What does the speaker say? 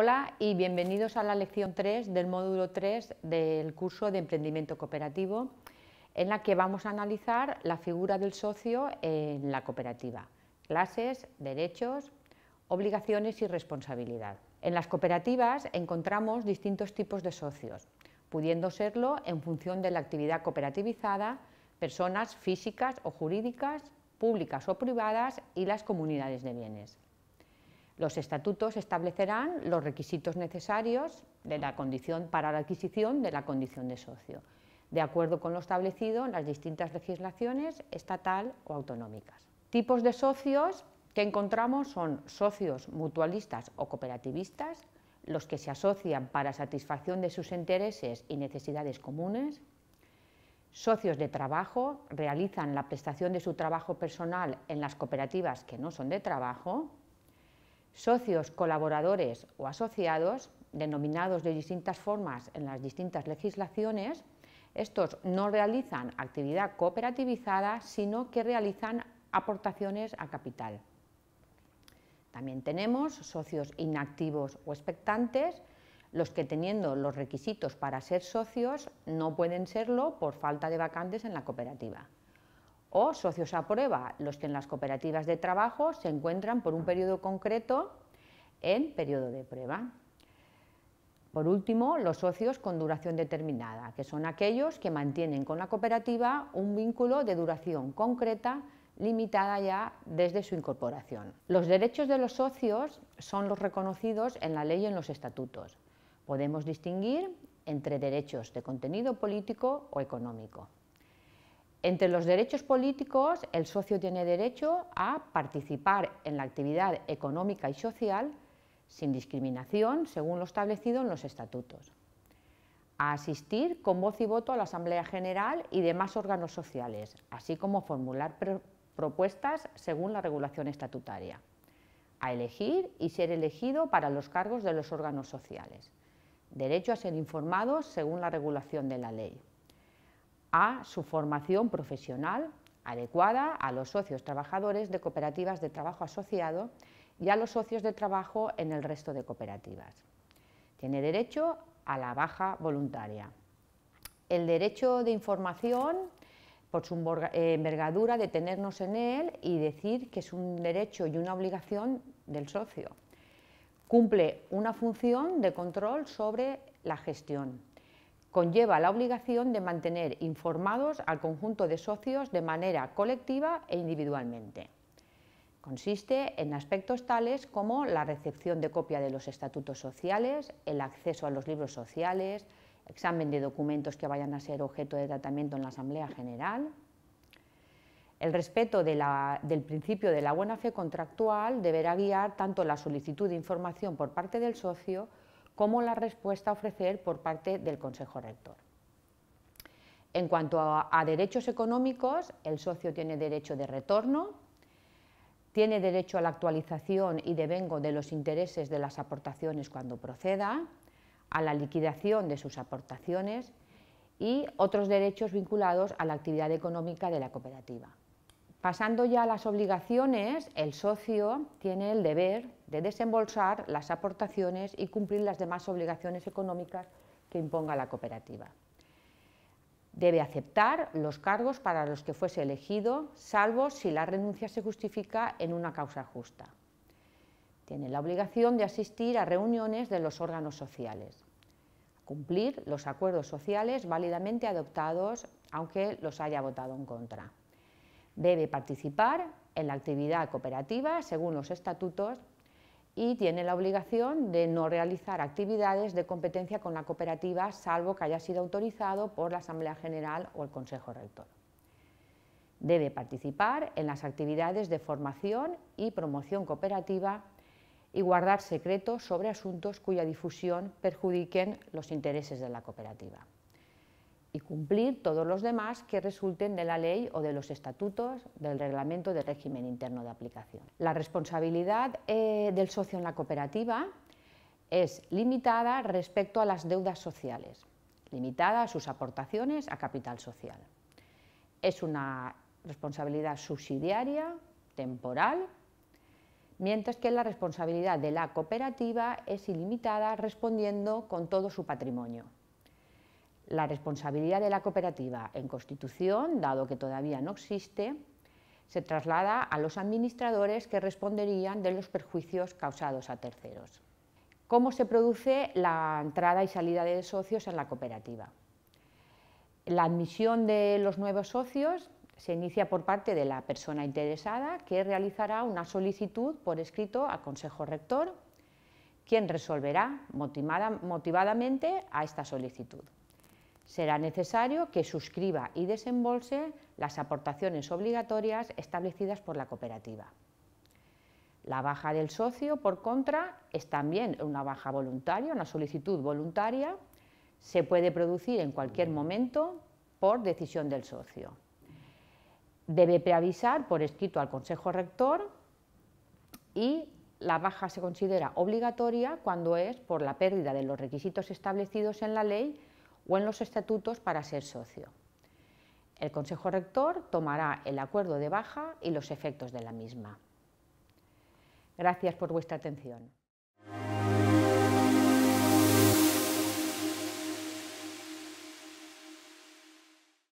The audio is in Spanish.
Hola y bienvenidos a la lección 3 del módulo 3 del curso de emprendimiento cooperativo, en la que vamos a analizar la figura del socio en la cooperativa, clases, derechos, obligaciones y responsabilidad. En las cooperativas encontramos distintos tipos de socios, pudiendo serlo en función de la actividad cooperativizada, personas físicas o jurídicas, públicas o privadas y las comunidades de bienes. Los estatutos establecerán los requisitos necesarios de la condición para la adquisición de la condición de socio, de acuerdo con lo establecido en las distintas legislaciones estatal o autonómicas. Tipos de socios que encontramos son socios mutualistas o cooperativistas, los que se asocian para satisfacción de sus intereses y necesidades comunes, socios de trabajo, realizan la prestación de su trabajo personal en las cooperativas que no son de trabajo, socios colaboradores o asociados, denominados de distintas formas en las distintas legislaciones, estos no realizan actividad cooperativizada, sino que realizan aportaciones a capital. También tenemos socios inactivos o expectantes, los que teniendo los requisitos para ser socios no pueden serlo por falta de vacantes en la cooperativa o socios a prueba, los que en las cooperativas de trabajo se encuentran por un periodo concreto en periodo de prueba. Por último, los socios con duración determinada, que son aquellos que mantienen con la cooperativa un vínculo de duración concreta limitada ya desde su incorporación. Los derechos de los socios son los reconocidos en la ley y en los estatutos. Podemos distinguir entre derechos de contenido político o económico. Entre los derechos políticos, el socio tiene derecho a participar en la actividad económica y social sin discriminación, según lo establecido en los estatutos, a asistir con voz y voto a la Asamblea General y demás órganos sociales, así como formular propuestas según la regulación estatutaria, a elegir y ser elegido para los cargos de los órganos sociales, derecho a ser informado según la regulación de la ley a su formación profesional adecuada a los socios trabajadores de cooperativas de trabajo asociado y a los socios de trabajo en el resto de cooperativas. Tiene derecho a la baja voluntaria. El derecho de información, por su eh, envergadura, de tenernos en él y decir que es un derecho y una obligación del socio. Cumple una función de control sobre la gestión, conlleva la obligación de mantener informados al conjunto de socios de manera colectiva e individualmente. Consiste en aspectos tales como la recepción de copia de los estatutos sociales, el acceso a los libros sociales, examen de documentos que vayan a ser objeto de tratamiento en la Asamblea General, el respeto del principio de la buena fe contractual deberá guiar tanto la solicitud de información por parte del socio como la respuesta a ofrecer por parte del Consejo Rector. En cuanto a, derechos económicos, el socio tiene derecho de retorno, tiene derecho a la actualización y devengo de los intereses de las aportaciones cuando proceda, a la liquidación de sus aportaciones y otros derechos vinculados a la actividad económica de la cooperativa. Pasando ya a las obligaciones, el socio tiene el deber de desembolsar las aportaciones y cumplir las demás obligaciones económicas que imponga la cooperativa. Debe aceptar los cargos para los que fuese elegido, salvo si la renuncia se justifica en una causa justa. Tiene la obligación de asistir a reuniones de los órganos sociales, cumplir los acuerdos sociales válidamente adoptados, aunque los haya votado en contra. Debe participar en la actividad cooperativa según los estatutos y tiene la obligación de no realizar actividades de competencia con la cooperativa, salvo que haya sido autorizado por la Asamblea General o el Consejo Rector. Debe participar en las actividades de formación y promoción cooperativa y guardar secretos sobre asuntos cuya difusión perjudiquen los intereses de la cooperativa y cumplir todos los demás que resulten de la ley o de los estatutos del reglamento de régimen interno de aplicación. La responsabilidad eh, del socio en la cooperativa es limitada respecto a las deudas sociales, limitada a sus aportaciones a capital social. Es una responsabilidad subsidiaria, temporal, mientras que la responsabilidad de la cooperativa es ilimitada respondiendo con todo su patrimonio la responsabilidad de la cooperativa en constitución, dado que todavía no existe, se traslada a los administradores que responderían de los perjuicios causados a terceros. ¿Cómo se produce la entrada y salida de socios en la cooperativa? La admisión de los nuevos socios se inicia por parte de la persona interesada que realizará una solicitud por escrito al Consejo Rector, quien resolverá motivadamente a esta solicitud será necesario que suscriba y desembolse las aportaciones obligatorias establecidas por la cooperativa. La baja del socio, por contra, es también una baja voluntaria, una solicitud voluntaria, se puede producir en cualquier momento por decisión del socio. Debe preavisar por escrito al Consejo Rector y la baja se considera obligatoria cuando es por la pérdida de los requisitos establecidos en la ley o en los estatutos para ser socio. El Consejo Rector tomará el acuerdo de baja y los efectos de la misma. Gracias por vuestra atención.